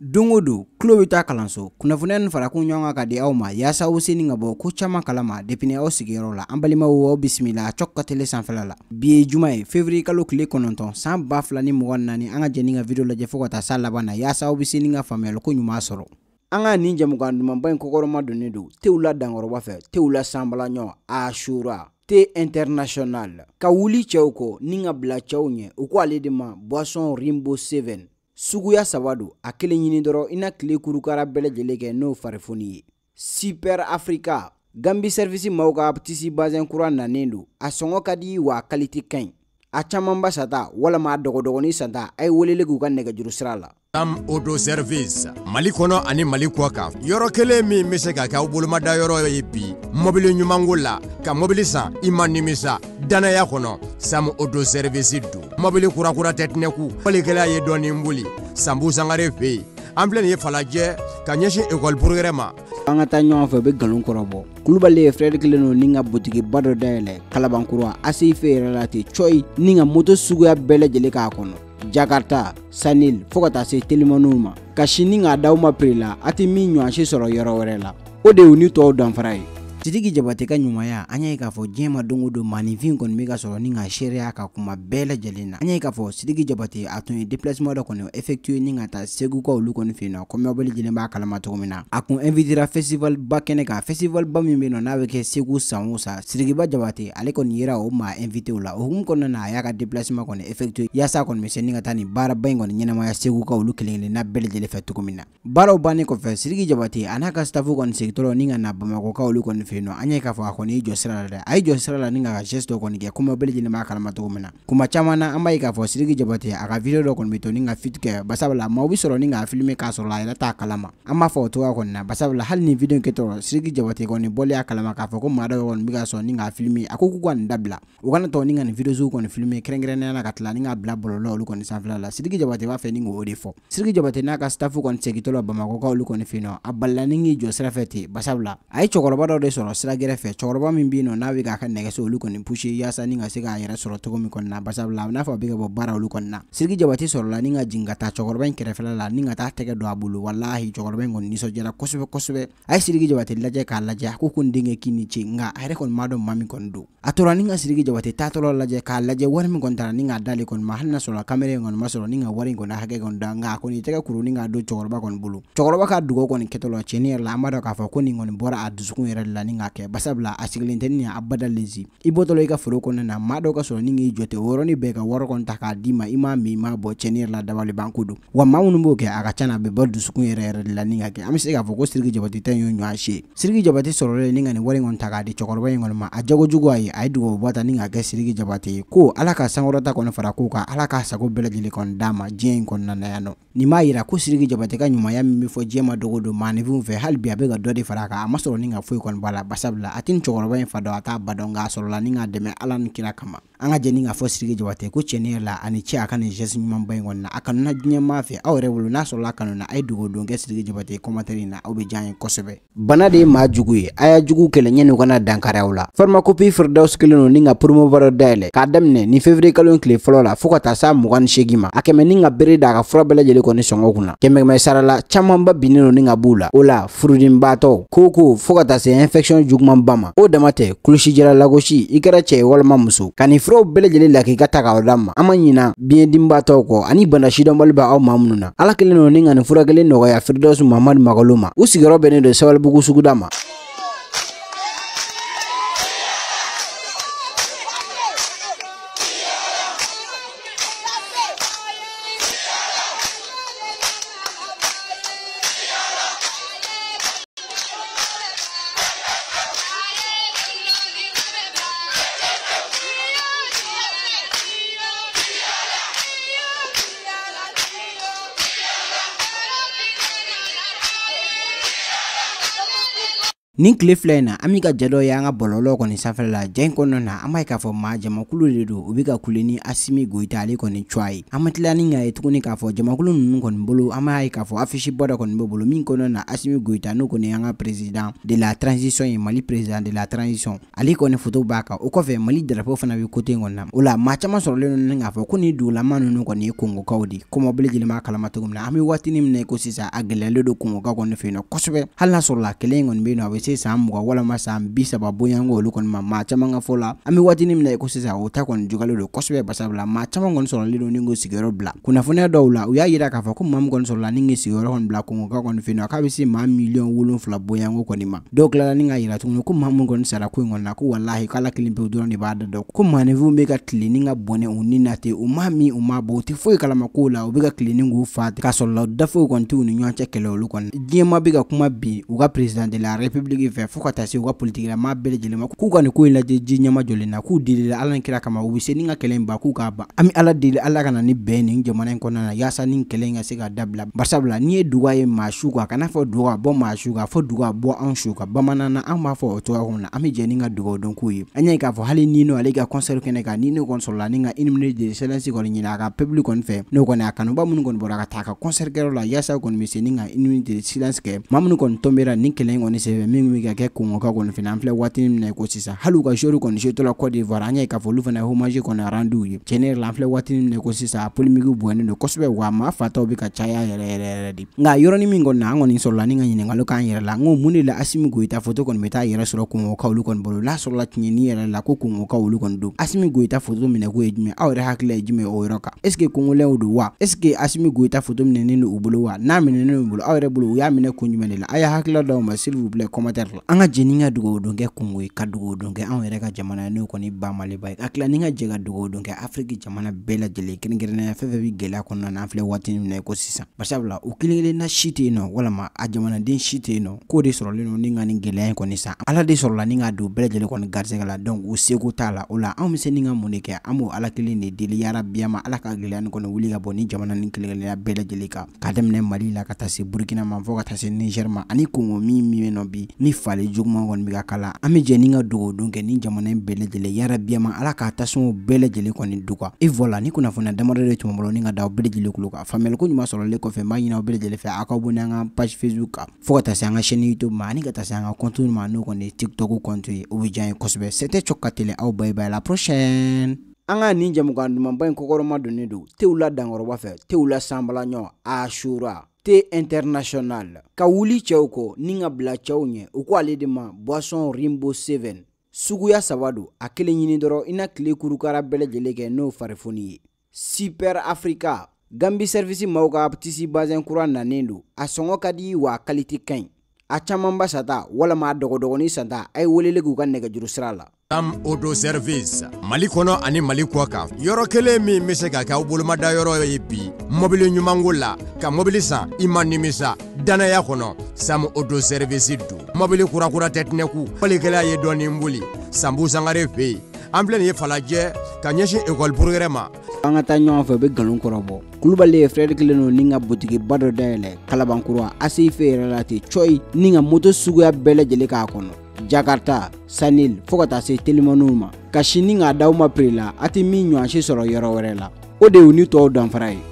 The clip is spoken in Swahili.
don o don tulo bɛ to kalanso kunnafoniya nin farakun ɲɔgɔn kan ka di aw ma yaasa aw seni ka bɔ ko caaman kalama depini aw sigiyɔrɔ la an balimaw aw bisimila cɔk ka tele sanfɛla la bi juma juman ye fevriye kalo tile kɔnɔntɔn saan b fila ni mɔgɔ naani an ka jɛni ka video lajɛ fɔɔ ka taa saa laban na yaasa aw be seni ka faamuyaloko ɲuman sɔrɔ an ka nin jɛmukan dumanba ɲi kɔkɔrɔma donnen don tew la dankɔrɔba fɛ tew la sanbalaɲɔ ashura te international ka wuli cɛw kɔ ni ka bila cɛw ɲɛ u ko ale de ma boisson rimbo 7 suguya saba don a kelen ɲini dɔrɔn i na tile kurukara bɛɛ lajɛlen kɛ n'o farifoni ye super africa gambi servisi maw ka tisi bazɛn kura nanen don a sɔngɔ ka di wa a kalite ka ɲi a caamanba sata walama a dɔgɔdɔgɔnin sata a ye weleli k'u ka nɛgɛjuru sira la tam odo service mali kɔnɔ ani mali kɔ kan yɔrɔ kelen min be se ka kɛ aw bolomada yɔrɔ ye bi mɔbili ɲumanko la ka mɔbili san i ma nimisa danaya kɔnɔ samu odo sɛrivisi don mobili kurakura tɛ tinɛku walikɛla ye dɔɔnin boli sanbu sangare fɛ yen an filɛ nin ye falajɛ ka ɲɛsin ekɔli purugɛrɛ ma an ka taa ɲɔgɔn fɛ u bɛ nkalon kɔrɔ bɔ kulubali ye fred kelen don ni ka botigiba dɔ dayɛlɛ kalabankura asife yɛrɛ la ten coyi ni ka moto suguya bɛɛ lajɛlen k'a kɔnɔ jakarta sanil fɔɔ ka taa se telimaniw ma ka sini k'a daw ma piri la a tɛ min ɲɔansi sɔrɔ yɔrɔ wɛrɛ la o de y'u ni tɔɔw danfara ye sidiki jabate ka ɲumanya an y'a anya k'a fɔ dungu ma don o don maninfin kɔni be ka sɔrɔ ni ka seereya ka kuma bɛɛ lajɛlen na an y'a ye k'a fɔ sidiki jabate a tun ye deplasema dɔ kɔni effectue ni ka ta segu ka olu kɔni fen nɔ kɔmiyabɔli jile b'a kalama cogo min na a kun festival ba kɛnɛ festival ba min be nɔ n'a weke kɛ segu san o san sirikiba jabate ale kɔni yera o maa invitew la o hukumu kɔnɔna na a y'a ka deplasema kɔni effectue yaasa kɔni be ni ka taa kɔni ɲɛnamaya segu kwa olu kelen kelen na bela lajɛlen fɛ cogo min na baaraw banne kɔfɛ jabate a ka stafu kone segitɔrɔ ni ka na kwa olu kɔni feno an k'a fɔ a kɔni i jɔ sira la dɛ a ye jɔ sira la ni ka kuma bɛɛ lajɛlen b'a kalama cogo min kuma caman na an k'a fɔ Sidiki Jabate a video dɔ kɔni bɛ to fit kɛ basabula maaw bɛ sɔrɔ ni k'a k'a sɔrɔ a t'a kalama an b'a fɔ o cogoya na basabula hali ni video in kɛtɔ Sidiki Jabate kɔni bɔlen a kalama k'a fɔ ko maa dɔw kɔni bɛ ka sɔn ni k'a filmer k'u ka nin u kana tɔ ni ka nin video sugu kɔni filmer kɛrɛnkɛrɛnnenya la ka tila ni ka bila bɔlɔlɔ olu kɔni sanfɛla la Sidiki Jabate b'a fɛ ni k'o de fɔ Sidiki n'a ka staff kɔni segintɔ la Bamakɔ ka olu kɔni fɛ yen nɔ a ni k'i jɔ sira fɛ ten basabula a ye cɛkɔrɔba dɔ sɔrɔ sira gɛrɛfɛ cɛkɔrɔba min bɛ yen nɔ n'a bɛ k'a ka nɛgɛso olu kɔni pushe yaasa ni ka se k'a yɛrɛ sɔrɔ cogo min kɔni basabula n'a fɔ a bɛ ka bɔ baara olu kɔni na jabati sɔrɔla ni ka jigin ka taa cɛkɔrɔba in kɛrɛfɛla la ni ka taa tɛgɛ don a bolo walahi cɛkɔrɔba in kɔni nisɔndiyara kosɛbɛ kosɛbɛ a ye siriki jabati lajɛ k'a lajɛ a ko ko denkɛ k'i ni ce nka a yɛrɛ kɔni m'a dɔn maa min kɔni don a tora ni ka siriki jabati taatɔla lajɛ k'a lajɛ wari min kɔni taara ni k'a d'ale kɔni ma hali n'a sɔrɔ kamera in kɔni ma sɔrɔ ni ka wari kɔni hakɛ kɔni da nka a kɔni tɛgɛ kuru ni k'a don cɛkɔrɔba kɔni bolo cɛkɔrɔba ka dugawu kɔni kɛtɔla tiɲɛni yɛrɛ la an b'a dɔn k'a fɔ ko nin kɔni bɔra a dusukun yɛrɛ la planning ka kɛ basabila a sigilen tɛ ni a badalezi i bɔtɔla i ka foro kɔnɔ na maa dɔw ka sɔrɔ ni k'i jɔ tɛ wɔrɔni bɛɛ ka wɔrɔ kɔni ta k'a d'i ma i m'a min i m'a bɔ cɛni yɛrɛ la dabali banko don wa maa minnu b'o kɛ a ka ca na a bɛ bɔ dusukun yɛrɛ yɛrɛ de la ni ka kɛ an bɛ se k'a fɔ ko siriki jabati tɛ y'o ɲɔgɔn si siriki jabati sɔrɔlen ni ka nin wari in kɔni ta k'a di cɛkɔrɔba in kɔni ma a jago jugu a ye a ye dugawu ta ni ka kɛ siriki jabate ye ko ala ka sankɔrɔta kɔni fara ko kan ala k'a sago bɛɛ lajɛlen kɔni d'a ma diɲɛ in kɔnɔna na yan nɔ nin b'a yira ko siriki jabate ka ɲumanya min bɛ fɔ diɲɛ ma dogo don maaninfinw fɛ hali bi a bɛ ka dɔ de fara a kan a ma sɔrɔ ni ka foyi kɔni b'a la la basabula atin tɛ nin cɛkɔrɔba in fa dɔn a t'a ba dɔn ala kira kama anga jeni nga k'a fɔ siriki ku ko la ani chi a ka nin geste ɲumanba in na a kanuna diɲɛ maa aw yɛrɛ n'a sɔrɔla kanu na a dugo dogodon kɛ siriki jabate commentaire na aw bɛ diya ye kosɛbɛ bana de ye jugu ye a jugu kɛlɛ ɲɛni u firdaus ni ka baro dayɛlɛ k'a ne ni fevriye kalo in tile fɔlɔ la ka s'a mugan ni seegi ma a kɛmɛ bere da ka sarala chamamba binnen don bula ula b'u la o koko se infection jugumanba ma o dama tɛ kulusijala lagosi i kɛra cɛ ye walama muso ka nin furaw bɛɛ lak'i ka ta k'aw dama an ma ɲina biɲɛ dimibatɔw kɔ ani bana sidɔnbali b' aw ma minnu na ala kelen don ni ka nin furakelen nɔgɔya firidɔs mamadu magalo ma u sigiyɔrɔ bɛnnen don sabalibugu suguda ma nin kile fila na an mi ka ja dɔ ye an ka bɔlɔlɔ kɔni sanfɛla la ja in na an b'a ye k'a fɔ maa jamakulu de do u bɛ ka kule ni asimi goyita ale kɔni cuwa ye an ma tila ni ka ye tuguni k'a fɔ jamakulu ninnu kɔni bolo an b'a ye k'a fɔ afisi bɔ kɔni bɛ bolo min kɔnɔna na asimi goyita n'o kɔni y'an ka president de la transition ye mali president de la transition ale kɔni foto b'a kan o kɔfɛ mali drapeau fana bɛ kote in kɔni na o la maa caman sɔrɔlen don k'a fɔ ko ni dugulama ninnu kɔni ye kongokaw de kɔmɔ bɛɛ b'a kalama cogo min na an bɛ waatinin min na i ko sisan a gɛlɛyalen don kɔngɔkaw kɔni fɛ yen nɔ kosɛbɛ hali n'a sɔrɔ la in kɔni bɛ yen nɔ a bɛ se san muga walama san bi saba boyango olu kɔni ma maa caman ka fɔ la an be watini mina i ko sisan o ta kɔni jugalen do kosɛbɛ basabula maa caman kɔni sɔrɔlen do ni k'o sigiyɔrɔ bila kunnafoniya dɔw la u y'a yira k'a fɔ ko mam min kɔni sɔrɔla ni k'i sigiyɔrɔ kɔni bila kɔngɔka kɔni fe nɔ k'a be se maa miliyɔn wolonfila boyango kɔni ma dɔw kilala ni k'a yira tuguni ko mamu min kɔni sara ko yi kɔni na ko walahi k'ala kelen pewu dɔrɔn b'a da ko manifinw be ka tilennin ka bɔnɛ u ni na u m'a min u m'a bɔ u tɛ foyi kalama kow la u be ka tilennin k'u fa k'a sɔrɔla dafow kɔni tɛ u ni ɲɔgɔn kɛlɛ olu kɔni diɲɛma be ka kuma bi u ka president de la république politigi fɛ fɔɔ ka taa se u ka politikilama bɛɛ lajɛlen ma k'u ka nin ko ye lajɛ ji ɲɛma jɔlen na k'u delila ala ni kira kama u be se ni ka kɛlɛ ba k'u k'a ban an be ala deli ala kana ni bɛn nin jamana in kɔnɔna na y'asa ni kɛlɛ ka se ka dabila barisabula n'i ye duga ye maa su kan a kana fɔ duga bɔ maa su kan fɔ duga bɔ anw su kan bamanana an b'a fɔ o cogoya kɔnɔ na an be jɛ ni ka dugaw dɔn k'u ye an y'a ye k'a fɔ hali nino ale ka kɔnsɛri kɛnɛ kan nino kɔni sɔrɔla ni ka inimine de sɛlɛnsi kɔni ɲini a ka pebili kɔni fɛ n'o kɔni a kanuba minnu kɔni bɔra ka taa ka kɔnsɛrikɛyɔrɔ la y'asa kɔni be se ni ka inimine de silansi kɛ ma minnu kɔni tɔnbera ni kɛlɛ kɔni sɛbɛ min min bɛ ka kɛ kɔngɔka kɔni fana an filɛ waati min na i ko sisan hali u ka zori kɔni se la Côte d'Ivoire an y'a ye k'a fɔ olu fana hommage kɔni rendu u ye tiɲɛ yɛrɛ la an filɛ waati min na i ko sisan polémique bonyalen don kosɛbɛ wa maa fataw bɛ ka caya yɛrɛ yɛrɛ yɛrɛ de nka a yɔrɔnin min kɔni na an kɔni sɔrɔla ni ka ɲininkali k'an yɛrɛ la n ko mun de la Asimi Goyita photo kɔni bɛ taa yɛrɛ sɔrɔ kɔngɔka olu kɔni bolo n'a sɔrɔla tiɲɛni yɛrɛ la ko kɔngɔka olu kɔni don Asimi Goyita photo minɛ ko ye jumɛn aw yɛrɛ hakilila ye jumɛn o yɔrɔ kan est ce que kɔngɔlɛw don wa est ce que Asimi Goyita photo minɛnen don u bolo wa n'a minɛnen don u bolo aw yɛrɛ bolo u y'a minɛ kun jumɛn de la a y'a hakilila d'aw ma s'il vous plaît la an ka jeni ka dugawu don kɛ kungo ye ka dugawu don kɛ anw yɛrɛ ka jamana n'o kɔni ba maliba ye hakilila ni ka jɛ ka dugawu don kɛ afiriki jamana bɛɛ lajɛlen kɛrɛnkɛrɛnnenya fɛn fɛn bɛ gɛlɛya kɔnɔna na an filɛ waati min na ko sisan o u kelen kelen na si tɛ yen nɔ walama a jamanaden si tɛ yen nɔ k'o de sɔrɔlen don ni ka ni gɛlɛya in kɔni san ala de sɔrɔla ni ka don bɛɛ lajɛlen kɔni garisɛgɛ la donc u seko t'a la o la anw bɛ se ni ka mun de kɛ an b'o ala kelen de deli yarabiya ma ala ka gɛlɛya nin kɔni wuli ka bɔ ni jamana ni kelen-kelenya bɛɛ lajɛlen kan ka daminɛ mali la ka taa se burukina ma fɔ ka taa se nizɛri ma ani kongo min min bɛ nɔ bi ni fali juguman kon mi kala an jeni nga ni ka dogodon kɛ ni jamana in bɛɛ lajɛlen yara ala k'a tasuma bɛɛ lajɛlen kɔni duga i voila ni kunnafoniya damadɔ de tun bolo ni ka da bele bɛɛ lajɛlen kulo kan ko ɲuman sɔrɔlen kɔfɛ n b'a bɛɛ lajɛlen fɛ ka an ka page facebook kan fo ka taa se chaîne youtube ma ani ka ta se an ka compte ma n'o kɔni tiktok compte ye o bɛ diya an ye c'était cɔk ka bye bye la prochaine Anga ninja nin jamukan dumanba in kɔkɔrɔma donnen don tew la dankɔrɔba fɛ tew la te international ka wuli cɛw kɔ ni ka bila cɛw ɲɛ u ko ale boisson rimbo 7 suguya saba don a kelen ɲini dɔrɔn i kurukara bɛɛ kɛ n'o farifoni ye super africa gambi servisi maw ka tisi bazɛn kura nanen don a sɔngɔ ka wa kaliti Kain. ka a camanba sata walama a dɔgɔdɔgɔnin sata a ye welele k'u ka nɛgɛjuru sira la odo service Malikono ani Malikwaka, Yoro Kelemi, yɔrɔ ka mɔbili ɲumanko la ka mɔbili san i ma nimisa dannaya kɔnɔ samu odo sɛrivisi don mɔbili kurakura tɛ tinɛku walikɛla ye dɔɔnin boli sanbu sangare fɛ yen an filɛ nin ye falajɛ ka ɲɛsin ekɔli purugɛrɛ ma an ka taa ɲɔgɔn fɛ u be galon kɔrɔbɔ kulubali ye frɛd kelen no ni ka botigiba dɔ dayɛlɛ kalabankura asife yɛrɛ la ten coyi ni ka moto suguya bɛɛ lajɛlen k'a kɔnɔ jakarta sanil fɔɔ ka taa se telimaniw ma ka sini k'a daw ma piri la a tɛ min ɲɔansi sɔrɔ yɔrɔ wɛrɛ la o de y'u ni tɔɔw danfara ye